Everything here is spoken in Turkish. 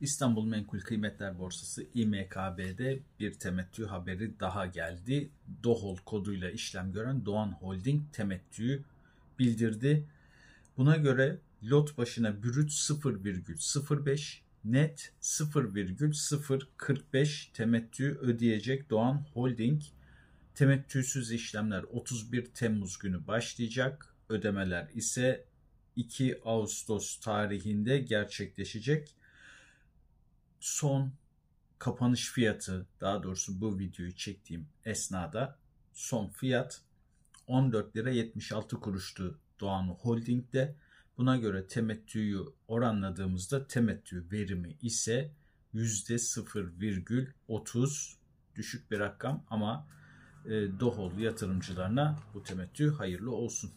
İstanbul Menkul Kıymetler Borsası İMKB'de bir temettü haberi daha geldi. DOHOL koduyla işlem gören Doğan Holding temettüyü bildirdi. Buna göre lot başına brüt 0,05, net 0,045 temettü ödeyecek Doğan Holding. Temettüsüz işlemler 31 Temmuz günü başlayacak. Ödemeler ise 2 Ağustos tarihinde gerçekleşecek son kapanış fiyatı daha doğrusu bu videoyu çektiğim esnada son fiyat 14 lira 76 kuruştu Doğan Holding'de. Buna göre temettüyü oranladığımızda temettü verimi ise %0,30 düşük bir rakam ama e, Dohol yatırımcılarına bu temettü hayırlı olsun.